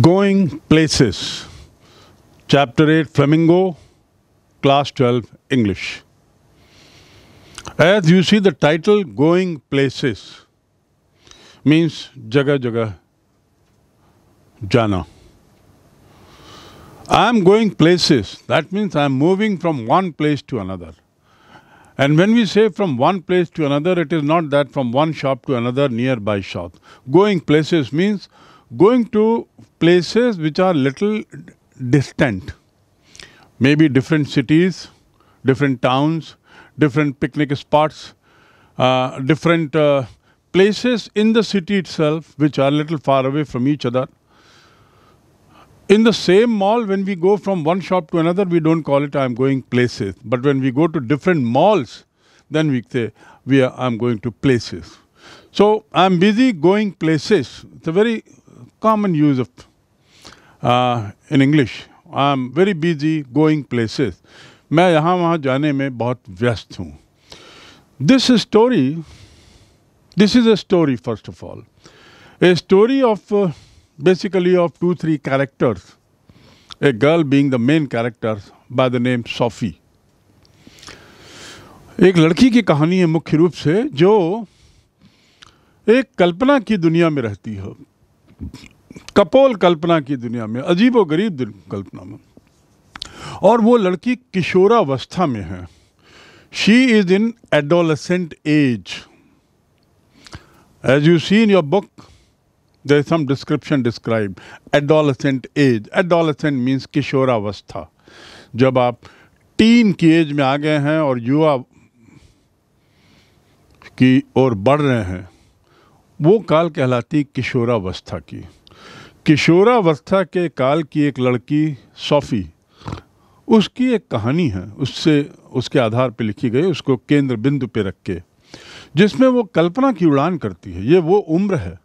Going Places, Chapter 8 Flamingo, Class 12 English. As you see, the title Going Places means Jaga Jaga Jana. I am going places, that means I am moving from one place to another. And when we say from one place to another, it is not that from one shop to another nearby shop. Going places means going to places which are little distant maybe different cities different towns different picnic spots uh, different uh, places in the city itself which are little far away from each other in the same mall when we go from one shop to another we don't call it i'm going places but when we go to different malls then we say we are i'm going to places so i'm busy going places it's a very common use of uh, in English. I am very busy going places मैं यहाँ वहाँ जाने में बहुत व्यस्त हूँ this story this is a story first of all a story of basically of two three characters a girl being the main character by the name Sophie एक लड़की की कहानी है मुख्य रूप से जो एक कल्पना की दुनिया में रहती हो कपोल कल्पना की दुनिया में अजीब गरीब कल्पना में और वो लड़की किशोरावस्था में है she is in adolescent age age you see in your book there is some description describe adolescent age adolescent means किशोरावस्था जब आप टीन की एज में आ गए हैं और युवा की ओर बढ़ रहे हैं वो काल कहलाती किशोरावस्था की किशोरावस्था के काल की एक लड़की सोफ़ी उसकी एक कहानी है उससे उसके आधार पर लिखी गई उसको केंद्र बिंदु पे रख के जिसमें वो कल्पना की उड़ान करती है ये वो उम्र है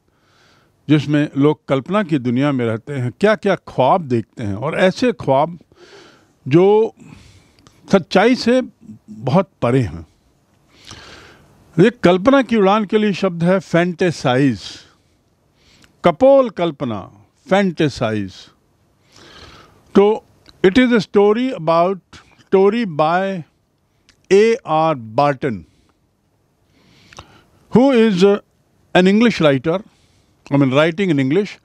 जिसमें लोग कल्पना की दुनिया में रहते हैं क्या क्या ख्वाब देखते हैं और ऐसे ख्वाब जो सच्चाई से बहुत परे हैं ये कल्पना की उड़ान के लिए शब्द है फैंटेसाइज कपोल कल्पना fantasize. So it is a story about story by A. R. Barton, who is uh, an English writer. I mean, writing in English,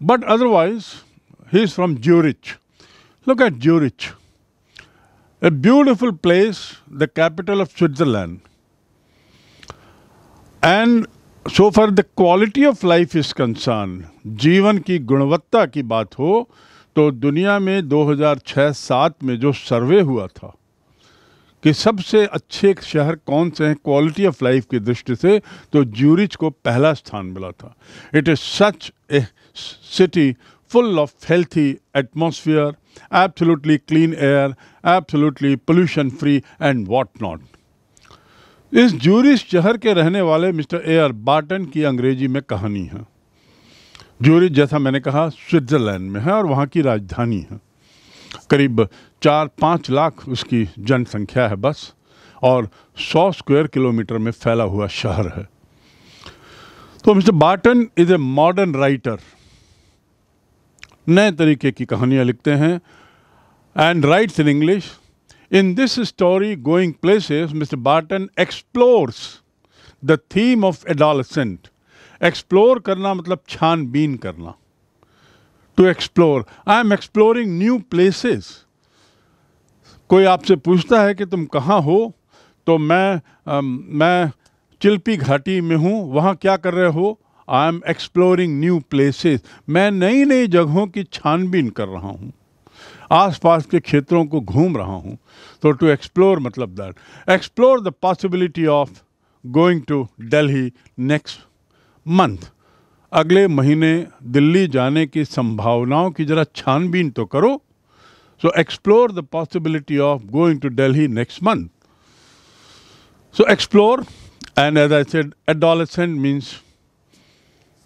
but otherwise he is from Zurich. Look at Zurich, a beautiful place, the capital of Switzerland. And so for the quality of life is concern जीवन की गुणवत्ता की बात हो तो दुनिया में 2006-7 में जो सर्वे हुआ था कि सबसे अच्छे शहर कौन से हैं क्वालिटी ऑफ लाइफ की दृष्टि से तो ज्यूरिच को पहला स्थान मिला था it is such a city full of healthy atmosphere absolutely clean air absolutely pollution free and what not इस जूरिस शहर के रहने वाले मिस्टर ए आर बार्टन की अंग्रेजी में कहानी है जूरिस जैसा मैंने कहा स्विट्ज़रलैंड में है और वहाँ की राजधानी है करीब चार पाँच लाख उसकी जनसंख्या है बस और सौ स्क्वायर किलोमीटर में फैला हुआ शहर है तो Mr Barton is a modern writer नए तरीके की कहानियाँ लिखते हैं and writes in English In this story, Going Places, Mr. Barton explores the theme of adolescent explore करना मतलब छानबीन करना to explore I am exploring new places कोई आपसे पूछता है कि तुम कहाँ हो तो मैं आ, मैं चिल्पी घाटी में हूँ वहाँ क्या कर रहे हो I am exploring new places मैं नई नई जगहों की छानबीन कर रहा हूँ आसपास के क्षेत्रों को घूम रहा हूँ तो टू एक्सप्लोर मतलब that explore the possibility of going to Delhi next month अगले महीने दिल्ली जाने की संभावनाओं की ज़रा छानबीन तो करो so explore the possibility of going to Delhi next month so explore and as I said adolescent means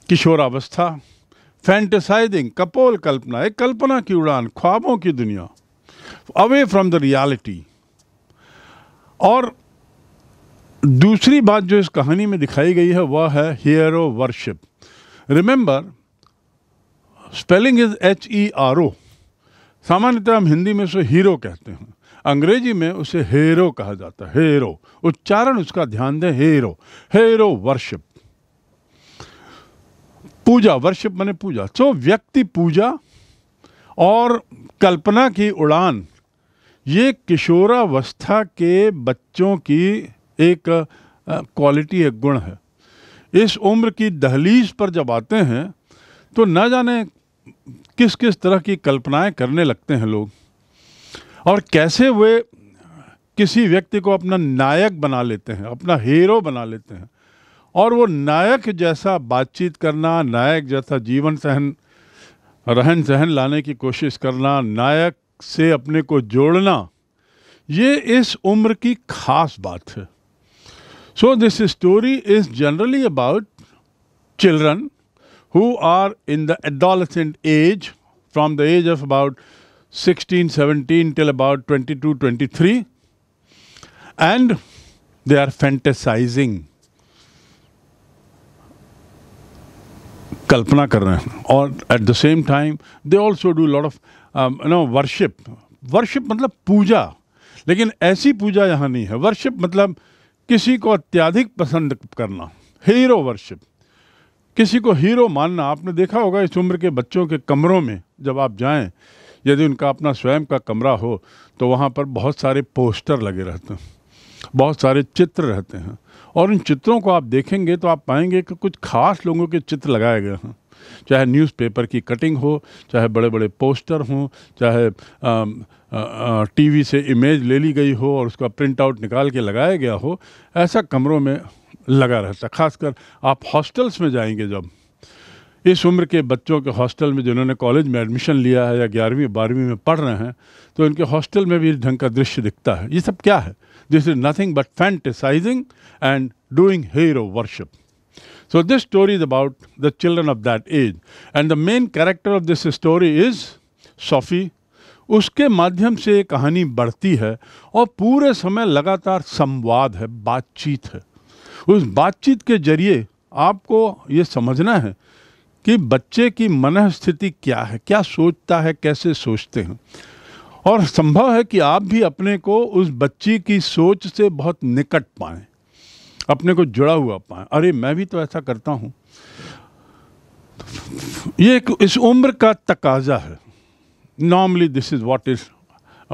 किशोरावस्था फैंटिसाइजिंग कपोल कल्पना एक कल्पना की उड़ान ख्वाबों की दुनिया अवे फ्रॉम द रियलिटी और दूसरी बात जो इस कहानी में दिखाई गई है वह है hero worship remember spelling is H E R O सामान्यतः हम हिंदी में उसे हीरो कहते हैं अंग्रेजी में उसे हेरो कहा जाता है हेरो उच्चारण उसका ध्यान दें हेरो हेरो वर्शिप पूजा वर्षिप मैंने पूजा तो व्यक्ति पूजा और कल्पना की उड़ान ये किशोरावस्था के बच्चों की एक क्वालिटी है गुण है इस उम्र की दहलीज पर जब आते हैं तो न जाने किस किस तरह की कल्पनाएं करने लगते हैं लोग और कैसे वे किसी व्यक्ति को अपना नायक बना लेते हैं अपना हीरो बना लेते हैं और वो नायक जैसा बातचीत करना नायक जैसा जीवन सहन रहन सहन लाने की कोशिश करना नायक से अपने को जोड़ना ये इस उम्र की खास बात है so this story is generally about children who are in the adolescent age from the age of about 16, 17 till about 22, 23, and they are fantasizing कल्पना कर रहे हैं और at the same time they also do lot of no worship worship मतलब पूजा लेकिन ऐसी पूजा यहाँ नहीं है वर्शिप मतलब किसी को अत्याधिक पसंद करना हीरो वर्शिप किसी को हीरो मानना आपने देखा होगा इस उम्र के बच्चों के कमरों में जब आप जाएं यदि उनका अपना स्वयं का कमरा हो तो वहाँ पर बहुत सारे पोस्टर लगे रहते हैं बहुत सारे चित्र रहते हैं और उन चित्रों को आप देखेंगे तो आप पाएंगे कि कुछ खास लोगों के चित्र लगाए गए हैं चाहे न्यूज़पेपर की कटिंग हो चाहे बड़े बड़े पोस्टर हों चाहे टीवी से इमेज ले ली गई हो और उसका प्रिंट आउट निकाल के लगाया गया हो ऐसा कमरों में लगा रहता खासकर आप हॉस्टल्स में जाएंगे जब इस उम्र के बच्चों के हॉस्टल में जिन्होंने कॉलेज में एडमिशन लिया है या ग्यारहवीं बारहवीं में पढ़ रहे हैं तो इनके हॉस्टल में भी इस ढंग का दृश्य दिखता है ये सब क्या है this is nothing but fantasizing and doing hero worship so this story is about the children of that age and the main character of this story is Sophie उसके माध्यम से ये कहानी बढ़ती है और पूरे समय लगातार संवाद है बातचीत है उस बातचीत के जरिए आपको ये समझना है कि बच्चे की मन स्थिति क्या है क्या सोचता है कैसे सोचते हैं और संभव है कि आप भी अपने को उस बच्ची की सोच से बहुत निकट पाएं अपने को जुड़ा हुआ पाएं अरे मैं भी तो ऐसा करता हूं ये एक इस उम्र का तकाजा है normally this is what is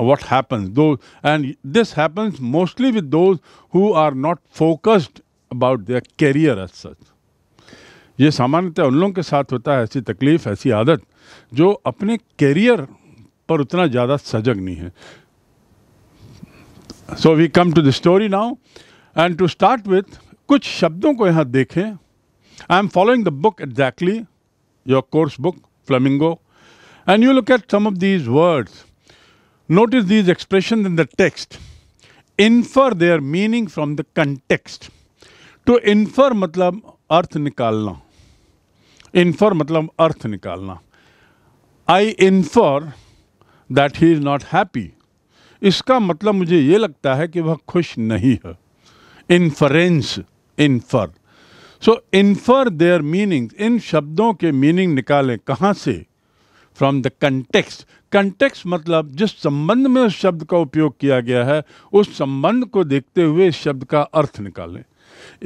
what happens though and this happens mostly with those are not focused about about their age such ये सामान्यतः उन लोगों के साथ होता है ऐसी तकलीफ़ ऐसी आदत जो अपने कैरियर पर उतना ज़्यादा सजग नहीं है so we come to the story now and to start with कुछ शब्दों को यहाँ देखें I am following the book exactly your course book Flamingo and you look at some of these words notice these expression in the text infer their meaning from the context to infer मतलब अर्थ निकालना infer मतलब अर्थ निकालना I infer that he is not happy इसका मतलब मुझे ये लगता है कि वह खुश नहीं है inference infer so infer their meaning इन शब्दों के मीनिंग निकालें कहाँ से फ्रॉम द कंटेक्स्ट कंटेक्स्ट मतलब जिस संबंध में उस शब्द का उपयोग किया गया है उस संबंध को देखते हुए इस शब्द का अर्थ निकालें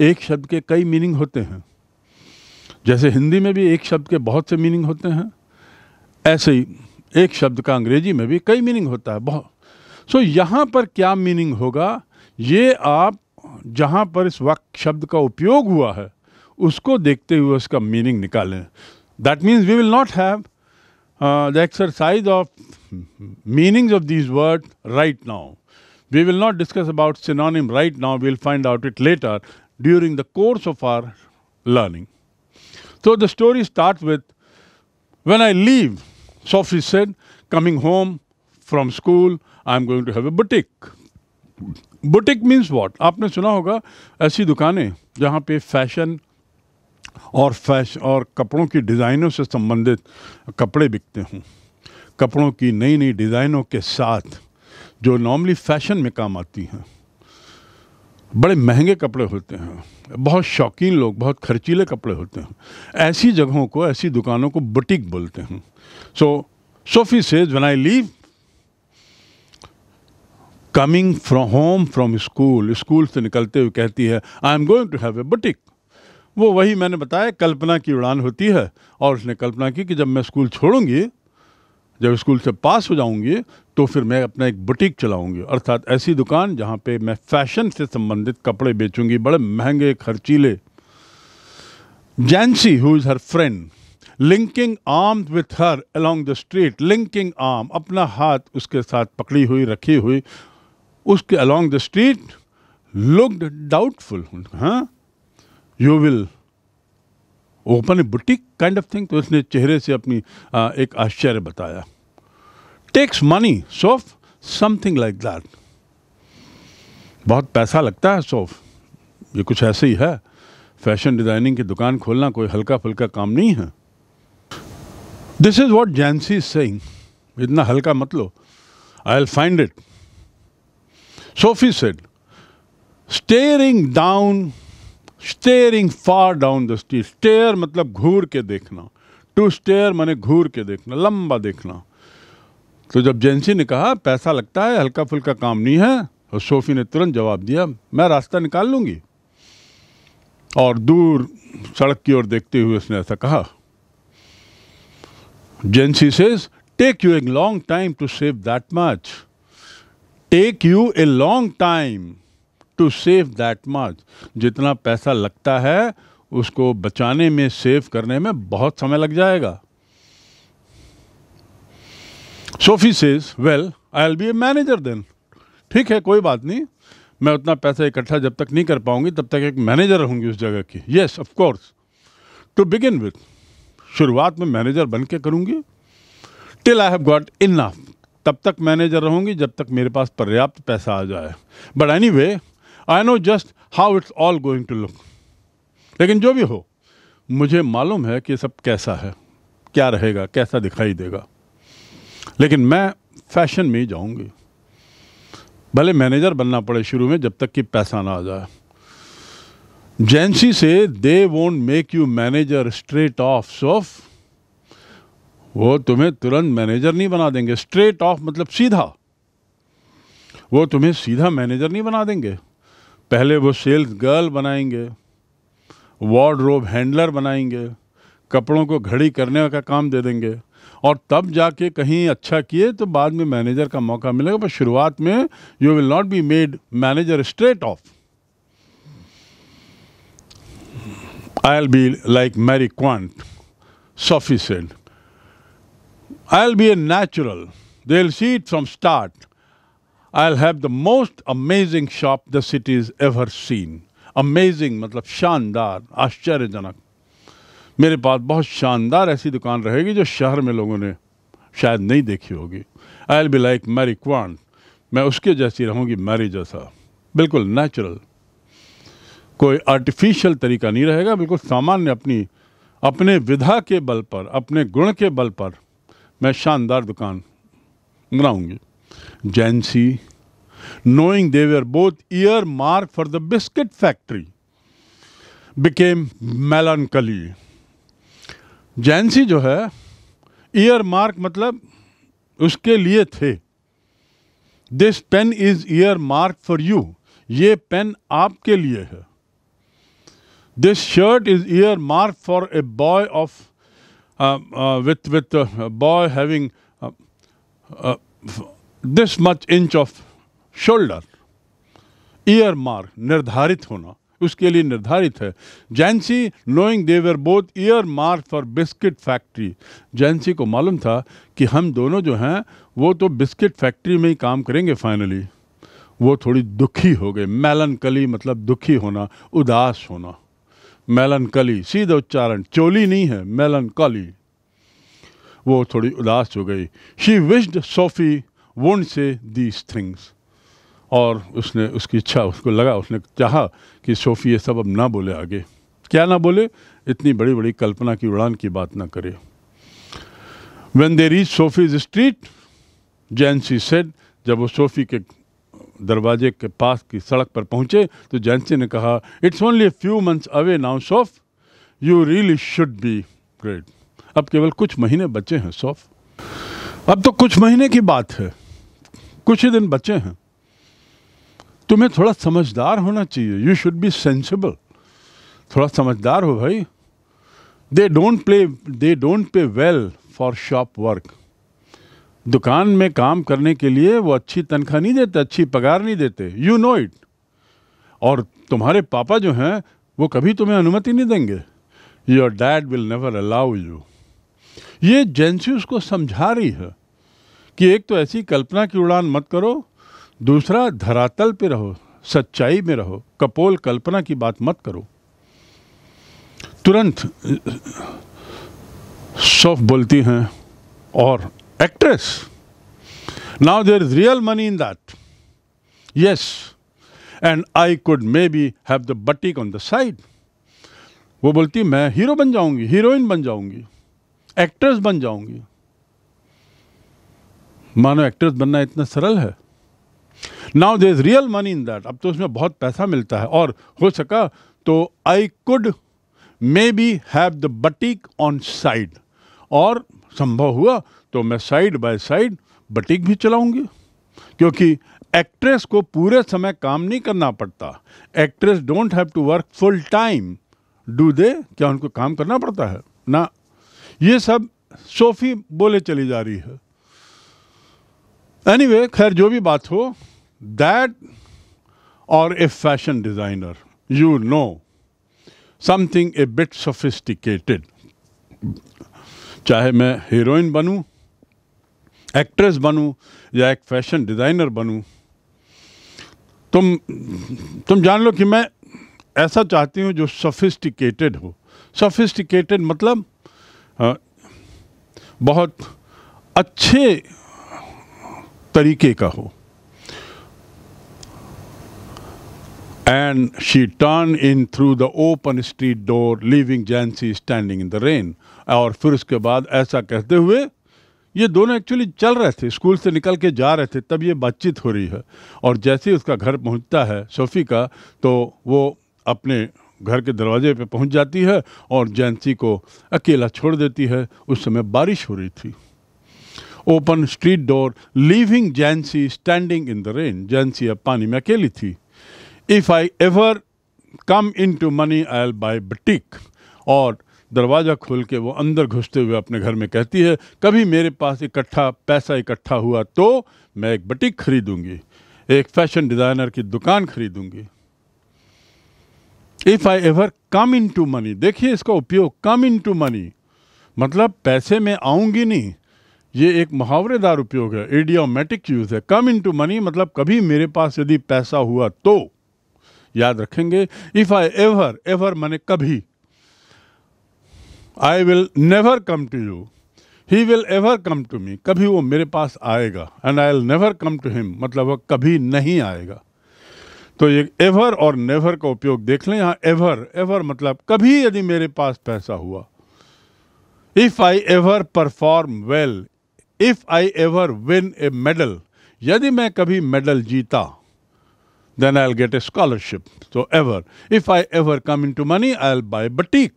एक शब्द के कई मीनिंग होते हैं जैसे हिंदी में भी एक शब्द के बहुत से मीनिंग होते हैं ऐसे ही एक शब्द का अंग्रेजी में भी कई मीनिंग होता है बहुत सो so, यहाँ पर क्या मीनिंग होगा ये आप जहाँ पर इस वक्त शब्द का उपयोग हुआ है उसको देखते हुए उसका मीनिंग निकालें that means we will not have the exercise of meanings of these word right now we will not discuss about synonym right now we will find out it later during the course of our learning So the story starts with When I leave, Sophie said, coming home from school, I'm going to have a boutique. Boutique means what आपने सुना होगा ऐसी दुकानें जहाँ पे fashion और फैश और कपड़ों की डिज़ाइनों से संबंधित कपड़े बिकते हों कपड़ों की नई नई डिज़ाइनों के साथ जो नॉर्मली फैशन में काम आती हैं बड़े महंगे कपड़े होते हैं बहुत शौकीन लोग बहुत खर्चीले कपड़े होते हैं ऐसी जगहों को ऐसी दुकानों को बुटीक बोलते हैं so Sophie says when I leave coming from home from school school से निकलते हुए कहती है I am going to have a boutique वो वही मैंने बताया कल्पना की उड़ान होती है और उसने कल्पना की कि जब मैं स्कूल छोड़ूंगी जब स्कूल से पास हो जाऊंगी तो फिर मैं अपना एक बुटीक चलाऊंगी अर्थात ऐसी दुकान जहाँ पे मैं फैशन से संबंधित कपड़े बेचूंगी बड़े महंगे खर्चीले Jansie who is her friend linking arm with her along the street linking arm अपना हाथ उसके साथ पकड़ी हुई रखी हुई उसके along the street looked doubtful हाँ you will open a boutique kind of thing तो उसने चेहरे से अपनी आ, एक आश्चर्य बताया takes money Soph something like that बहुत पैसा लगता है सोफ ये कुछ ऐसे ही है फैशन डिज़ाइनिंग की दुकान खोलना कोई हल्का फुल्का काम नहीं है this is what Jansie is saying इतना हल्का मत लो I'll find it Sophie said staring down staring far down the stair मतलब घूर के देखना टू स्टेयर मैंने घूर के देखना लंबा देखना तो जब जेंसी ने कहा पैसा लगता है हल्का फुल्का काम नहीं है और तो सोफी ने तुरंत जवाब दिया मैं रास्ता निकाल लूँगी और दूर सड़क की ओर देखते हुए उसने ऐसा कहा Jansie says take you a long time to save that much take you a long time to save that much जितना पैसा लगता है उसको बचाने में सेव करने में बहुत समय लग जाएगा Sophie says well I'll be a manager then ठीक है कोई बात नहीं मैं उतना पैसा इकट्ठा जब तक नहीं कर पाऊंगी तब तक एक मैनेजर रहूंगी उस जगह की yes of course to begin with शुरुआत में मैनेजर बन के करूँगी till I have got in तब तक मैनेजर रहूँगी जब तक मेरे पास पर्याप्त पैसा आ जाए but anyway I know just how it's all going to look लेकिन जो भी हो मुझे मालूम है कि सब कैसा है क्या रहेगा कैसा दिखाई देगा लेकिन मैं फैशन में ही जाऊँगी भले मैनेजर बनना पड़े शुरू में जब तक कि पैसा ना आ जाए Jansie says they won't make you manager straight off Soph वो तुम्हें तुरंत मैनेजर नहीं बना देंगे स्ट्रेट ऑफ मतलब सीधा वो तुम्हें सीधा मैनेजर नहीं बना देंगे पहले वो सेल्स गर्ल बनाएंगे वार्ड हैंडलर बनाएंगे कपड़ों को घड़ी करने का काम दे देंगे और तब जाके कहीं अच्छा किए तो बाद में मैनेजर का मौका मिलेगा पर शुरुआत में you will not be made manager straight off I'll be like Mary Quant sufficient I'll be a natural they will see it from start I'll have the most amazing shop the city is ever seen amazing मतलब शानदार आश्चर्यजनक मेरे पास बहुत शानदार ऐसी दुकान रहेगी जो शहर में लोगों ने शायद नहीं देखी होगी I'll be like Mary Quant मैं उसके जैसी रहूँगी मैरी जैसा बिल्कुल नेचुरल कोई आर्टिफिशियल तरीका नहीं रहेगा बिल्कुल सामान्य अपनी अपने विधा के बल पर अपने गुण के बल पर मैं शानदार दुकान बनाऊंगी Jansie knowing they both earmark for the biscuit factory became melancholy. Jansie जो है ईयर मार्क मतलब उसके लिए थे this pen is earmark for you ये पेन आपके लिए है this shirt is earmark for a boy of with with boy having this much inch of shoulder earmark निर्धारित होना उसके लिए निर्धारित है Jansie knowing they were both earmark for biscuit factory Jansie को मालूम था कि हम दोनों जो हैं वो तो बिस्किट फैक्ट्री में ही काम करेंगे फाइनली वो थोड़ी दुखी हो गई मेलनकली मतलब दुखी होना उदास होना मेलनकली सीधा उच्चारण चोली नहीं है मेलनकली वो थोड़ी उदास हो गई she wished Sophie wouldn't say these things और उसने उसकी इच्छा उसको लगा उसने चाहा कि सोफ़ी ये सब अब ना बोले आगे क्या ना बोले इतनी बड़ी बड़ी कल्पना की उड़ान की बात ना करे when they reach Sophie's street Jansie said जब वो सोफ़ी के दरवाजे के पास की सड़क पर पहुंचे तो जैनसी ने कहा it's only few months away now Soph you really should be great अब केवल कुछ महीने बचे हैं सोफ अब तो कुछ महीने की बात है कुछ ही दिन बचे हैं तुम्हें थोड़ा समझदार होना चाहिए यू शुड बी सेंसिबल थोड़ा समझदार हो भाई they don't play they don't pay well for shop work दुकान में काम करने के लिए वो अच्छी तनख्वाह नहीं देते अच्छी पगार नहीं देते यू नो इट और तुम्हारे पापा जो हैं वो कभी तुम्हें अनुमति नहीं देंगे your dad will never allow you ये जेंसी उसको समझा रही है कि एक तो ऐसी कल्पना की उड़ान मत करो दूसरा धरातल पे रहो सच्चाई में रहो कपोल कल्पना की बात मत करो तुरंत सॉफ्ट बोलती हैं और actress now there is real money in that yes and I could maybe have the boutique on the side वो बोलती मैं हीरो बन जाऊंगी हीरोइन बन जाऊंगी एक्ट्रेस बन जाऊंगी मानो एक्ट्रेस बनना इतना सरल है now there is real money in that अब तो उसमें बहुत पैसा मिलता है और हो सका तो I could maybe have the boutique on side और संभव हुआ तो मैं साइड बाय साइड बटिक भी चलाऊंगी क्योंकि एक्ट्रेस को पूरे समय काम नहीं करना पड़ता actress don't have to work full time do they क्या उनको काम करना पड़ता है ना ये सब सोफी बोले चली जा रही है एनीवे anyway, खैर जो भी बात हो that or a fashion designer, you know something a bit sophisticated. चाहे मैं हीरोइन बनूं, एक्ट्रेस बनूं या एक फैशन डिज़ाइनर बनूं, तुम तुम जान लो कि मैं ऐसा चाहती हूँ जो सोफिस्टिकेटेड हो सोफिस्टिकेटेड मतलब आ, बहुत अच्छे तरीके का हो and she turned in through the open street door, leaving जैनसी standing in the rain. और फिर उसके बाद ऐसा कहते हुए ये दोनों एक्चुअली चल रहे थे स्कूल से निकल के जा रहे थे तब ये बातचीत हो रही है और जैसे ही उसका घर पहुंचता है सोफ़ी का तो वो अपने घर के दरवाजे पे पहुंच जाती है और जैंसी को अकेला छोड़ देती है उस समय बारिश हो रही थी open street door leaving Jansie standing in the rain Jansie अब पानी में अकेली थी if I ever come into money I'll buy boutique और दरवाज़ा खोल के वो अंदर घुसते हुए अपने घर में कहती है कभी मेरे पास इकट्ठा पैसा इकट्ठा हुआ तो मैं एक बटिक खरीदूंगी एक फैशन डिज़ाइनर की दुकान खरीदूंगी if I ever come into money देखिए इसका उपयोग कम इन टू मनी मतलब पैसे में आऊंगी नहीं ये एक मुहावरेदार उपयोग है एडियोमेटिक यूज़ है कम इन टू मनी मतलब कभी मेरे पास यदि पैसा हुआ तो याद रखेंगे इफ़ आई एवर एवर मैंने कभी I will never come to you he will ever come to me कभी वो मेरे पास आएगा and I will never come to him मतलब वह कभी नहीं आएगा तो ये एवर और नेवर का उपयोग देख लें यहाँ एवर एवर मतलब कभी यदि मेरे पास पैसा हुआ if I ever perform well if I ever win a medal यदि मैं कभी मेडल जीता then I'll get a scholarship. So ever. If I ever come into money, I'll buy batik.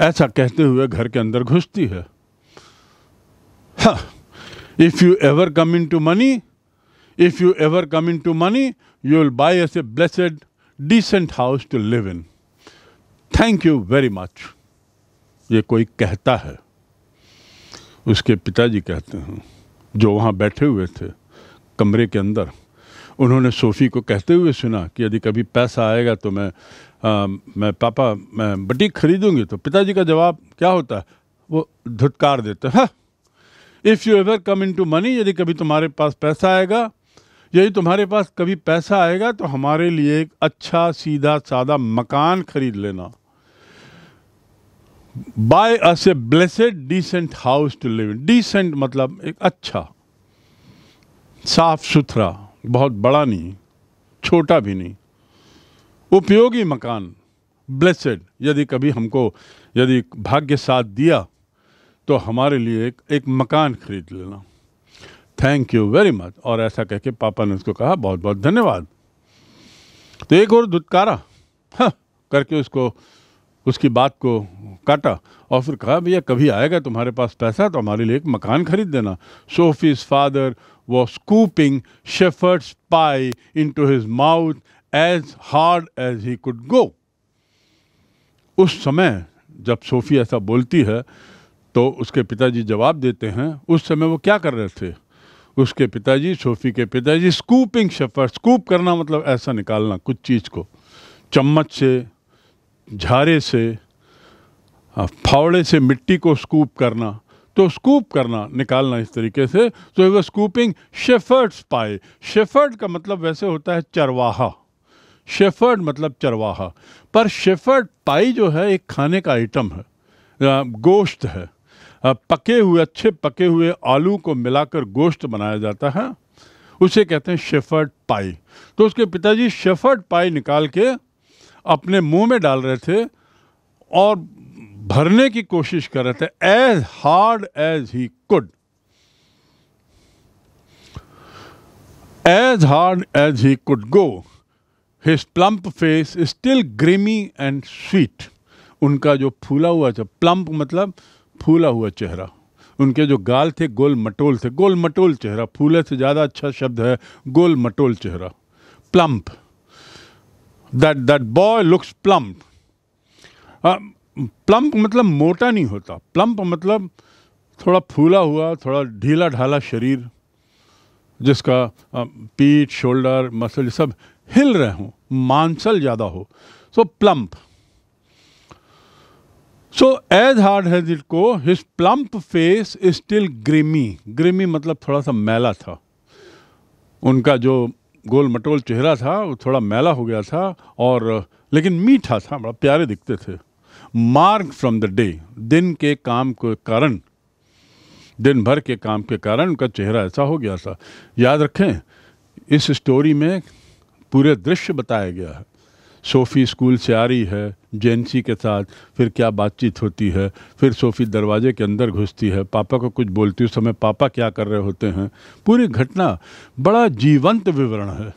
ऐसा कहते हुए घर के अंदर घुसती है if you ever come into money if you ever come into money you will buy us a blessed decent house to live in thank you very much ये कोई कहता है उसके पिताजी कहते हैं जो वहां बैठे हुए थे कमरे के अंदर उन्होंने सोफ़ी को कहते हुए सुना कि यदि कभी पैसा आएगा तो मैं आ, मैं पापा मैं बटीक खरीदूंगी तो पिताजी का जवाब क्या होता है वो धुतकार देते हैं if you ever come into money यदि कभी तुम्हारे पास पैसा आएगा यदि तुम्हारे पास कभी पैसा आएगा तो हमारे लिए एक अच्छा सीधा सादा मकान खरीद लेना buy us a blessed decent house to live decent मतलब एक अच्छा साफ सुथरा बहुत बड़ा नहीं छोटा भी नहीं उपयोगी मकान ब्लेसेड यदि कभी हमको यदि भाग्य साथ दिया तो हमारे लिए एक, एक मकान खरीद लेना थैंक यू वेरी मच और ऐसा कह के पापा ने उसको कहा बहुत बहुत धन्यवाद तो एक और दुत्कारा हाँ, करके उसको उसकी बात को काटा और फिर कहा भैया कभी आएगा तुम्हारे पास पैसा तो हमारे लिए एक मकान खरीद देना Sophie's father was scooping shepherd's pie into his mouth as hard as he could go. उस समय जब सोफी ऐसा बोलती है तो उसके पिताजी जवाब देते हैं उस समय वो क्या कर रहे थे उसके पिताजी सोफी के पिताजी स्कूपिंग शफर स्कूप करना मतलब ऐसा निकालना कुछ चीज़ को चम्मच से झारे से हाँ, फावड़े से मिट्टी को स्कूप करना तो स्कूप करना निकालना इस तरीके से तो स्कूपिंग शेफर्ड पाए शेफर्ड का मतलब वैसे होता है चरवाहा शेफर्ड मतलब चरवाहा पर शेफर्ड पाई जो है एक खाने का आइटम है गोश्त है पके हुए अच्छे पके हुए आलू को मिलाकर गोश्त बनाया जाता है उसे कहते हैं शेफर्ड पाई तो उसके पिताजी शेफर्ड पाई निकाल के अपने मुंह में डाल रहे थे और भरने की कोशिश कर रहे थे as hard as he could as hard as he could go his plump face still grimy and sweet उनका जो फूला हुआ चेहरा अच्छा, प्लम्प मतलब फूला हुआ चेहरा उनके जो गाल थे गोल मटोल थे गोल मटोल चेहरा फूले से ज़्यादा अच्छा शब्द है गोल मटोल चेहरा plump that that boy looks plump plump मतलब मोटा नहीं होता प्लम्प मतलब थोड़ा फूला हुआ थोड़ा ढीला ढाला शरीर जिसका पीठ शोल्डर मसल सब हिल रहे हों मांसल ज़्यादा हो so plump so as hard has it को his plump face is still grimy grimy मतलब थोड़ा सा मैला था उनका जो गोल मटोल चेहरा था वो थोड़ा मैला हो गया था और लेकिन मीठा था बड़ा प्यारे दिखते थे मार्ग फ्रॉम द डे दिन के काम के कारण दिन भर के काम के कारण उनका चेहरा ऐसा हो गया था याद रखें इस स्टोरी में पूरे दृश्य बताया गया है सोफ़ी स्कूल से आ रही है जेंसी के साथ फिर क्या बातचीत होती है फिर सोफ़ी दरवाजे के अंदर घुसती है पापा को कुछ बोलती उस समय पापा क्या कर रहे होते हैं पूरी घटना बड़ा जीवंत विवरण है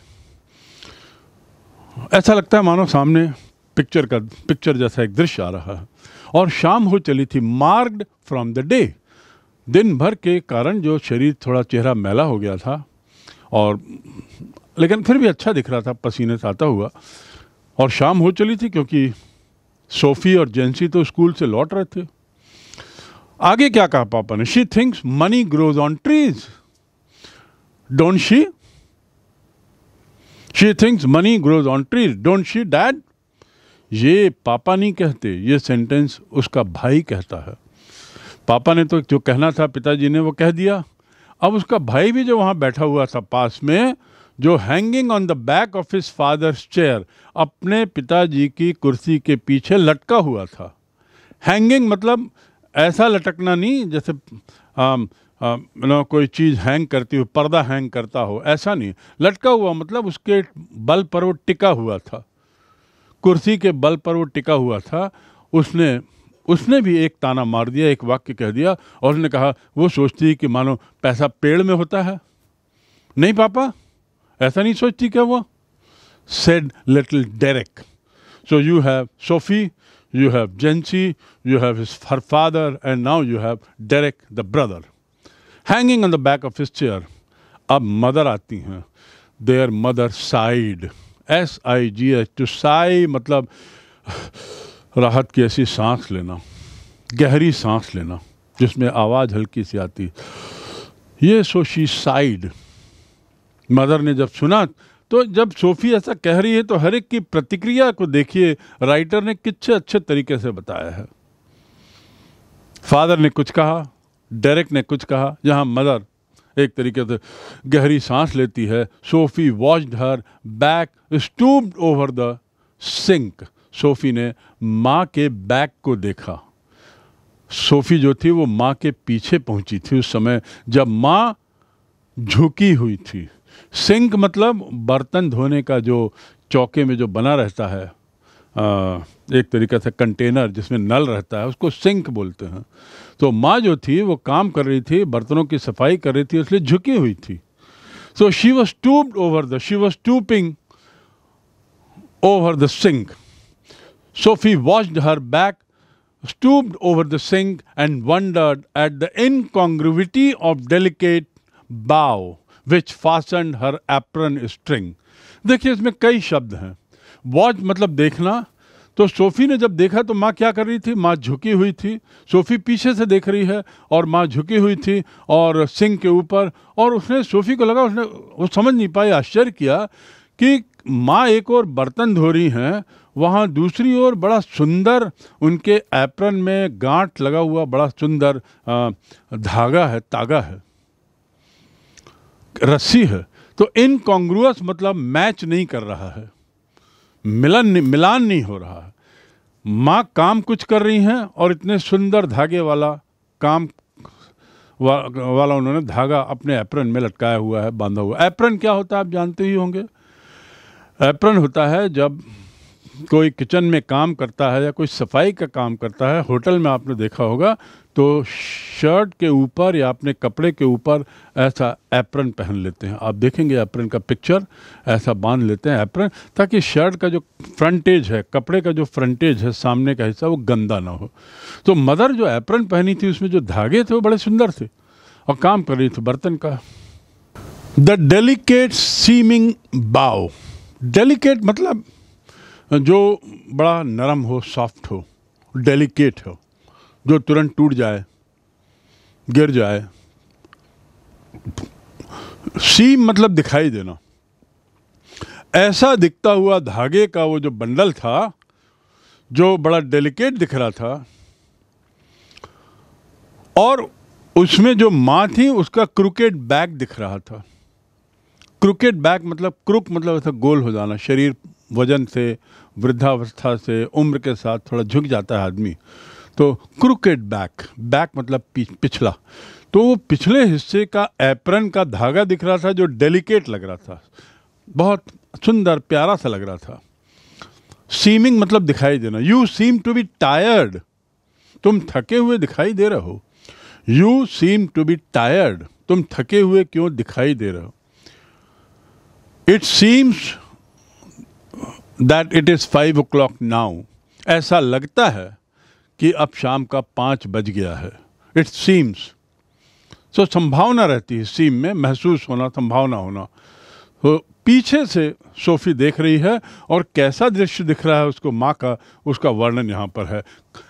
ऐसा लगता है मानो सामने पिक्चर का पिक्चर जैसा एक दृश्य आ रहा है और शाम हो चली थी मार्ग्ड फ्रॉम द डे दिन भर के कारण जो शरीर थोड़ा चेहरा मैला हो गया था और लेकिन फिर भी अच्छा दिख रहा था पसीने से आता हुआ और शाम हो चली थी क्योंकि सोफी और जेंसी तो स्कूल से लौट रहे थे आगे क्या कहा पापा ने she thinks money grows on trees don't she she thinks money grows on trees don't she dad ये पापा नहीं कहते ये सेंटेंस उसका भाई कहता है पापा ने तो जो कहना था पिताजी ने वो कह दिया अब उसका भाई भी जो वहाँ बैठा हुआ था पास में जो hanging on the back of his father's chair अपने पिताजी की कुर्सी के पीछे लटका हुआ था हैंगिंग मतलब ऐसा लटकना नहीं जैसे um, um, नो कोई चीज़ हैंग करती हो पर्दा हैंग करता हो ऐसा नहीं लटका हुआ मतलब उसके बल पर वो टिका हुआ था कुर्सी के बल पर वो टिका हुआ था उसने उसने भी एक ताना मार दिया एक वाक्य कह दिया और उसने कहा वो सोचती है कि मानो पैसा पेड़ में होता है नहीं पापा ऐसा नहीं सोचती क्या वो said little Derek so you have Sophie you have Jancy you have his her father and now you have Derek the brother hanging on the back of his chair अब मदर आती हैं their mother sighed S I G H to sigh मतलब राहत की ऐसी सांस लेना गहरी सांस लेना जिसमें आवाज़ हल्की सी आती ये सोशी साइड मदर ने जब सुना तो जब सोफी ऐसा कह रही है तो हर एक की प्रतिक्रिया को देखिए राइटर ने कितने अच्छे तरीके से बताया है फादर ने कुछ कहा डायरेक्ट ने कुछ कहा जहाँ मदर एक तरीके से गहरी सांस लेती है Sophie watched her back stooped over the sink Sophie ने माँ के बैक को देखा सोफी जो थी वो माँ के पीछे पहुँची थी उस समय जब माँ झुकी हुई थी सिंक मतलब बर्तन धोने का जो चौके में जो बना रहता है आ, एक तरीका से कंटेनर जिसमें नल रहता है उसको सिंक बोलते हैं तो माँ जो थी वो काम कर रही थी बर्तनों की सफाई कर रही थी इसलिए झुकी हुई थी so she was stooped over the she was stooping over the sink Sophie watched her back stooped over the sink and wondered at the incongruity of delicate bow which fastened her apron string देखिए इसमें कई शब्द हैं watch मतलब देखना तो SoFi ने जब देखा तो माँ क्या कर रही थी माँ झुकी हुई थी सोफ़ी पीछे से देख रही है और माँ झुकी हुई थी और सिंह के ऊपर और उसने सोफ़ी को लगा उसने वो समझ नहीं पाई आश्चर्य किया कि माँ एक और बर्तन धो रही हैं वहाँ दूसरी ओर बड़ा सुंदर उनके एप्रन में गांठ लगा हुआ बड़ा सुंदर धागा है तागा है रस्सी है तो इनकॉन्ग्रुअस मतलब मैच नहीं कर रहा है मिलन मिलान नहीं हो रहा है माँ काम कुछ कर रही हैं और इतने सुंदर धागे वाला काम वा, वाला उन्होंने धागा अपने एप्रन में लटकाया हुआ है बांधा हुआ एप्रन क्या होता है आप जानते ही होंगे एप्रन होता है जब कोई किचन में काम करता है या कोई सफाई का काम करता है होटल में आपने देखा होगा तो शर्ट के ऊपर या अपने कपड़े के ऊपर ऐसा एप्रन पहन लेते हैं आप देखेंगे एप्रन का पिक्चर ऐसा बांध लेते हैं एप्रन ताकि शर्ट का जो फ्रंटेज है कपड़े का जो फ्रंटेज है सामने का हिस्सा वो गंदा ना हो तो मदर जो एप्रन पहनी थी उसमें जो धागे थे वो बड़े सुंदर थे और काम कर रही थी बर्तन का the delicate seeming bow delicate मतलब जो बड़ा नरम हो सॉफ्ट हो डेलिकेट हो जो तुरंत टूट जाए गिर जाए सी मतलब दिखाई देना ऐसा दिखता हुआ धागे का वो जो बंडल था जो बड़ा डेलिकेट दिख रहा था और उसमें जो माँ थी उसका क्रुकेट बैक दिख रहा था क्रुकेट बैक मतलब क्रुक मतलब ऐसा गोल हो जाना शरीर वजन से वृद्धावस्था से उम्र के साथ थोड़ा झुक जाता है आदमी तो क्रुकेट बैक बैक मतलब पिछला तो वो पिछले हिस्से का एप्रन का धागा दिख रहा था जो डेलिकेट लग रहा था बहुत सुंदर प्यारा सा लग रहा था सीमिंग मतलब दिखाई देना you seem to be tired तुम थके हुए दिखाई दे रहे हो you seem to be tired तुम थके हुए क्यों दिखाई दे रहे हो it seems that it is five o'clock now ऐसा लगता है कि अब शाम का पाँच बज गया है इट सीम्स सो संभावना रहती है सीम में महसूस होना संभावना होना तो पीछे से सोफी देख रही है और कैसा दृश्य दिख रहा है उसको माँ का उसका वर्णन यहाँ पर है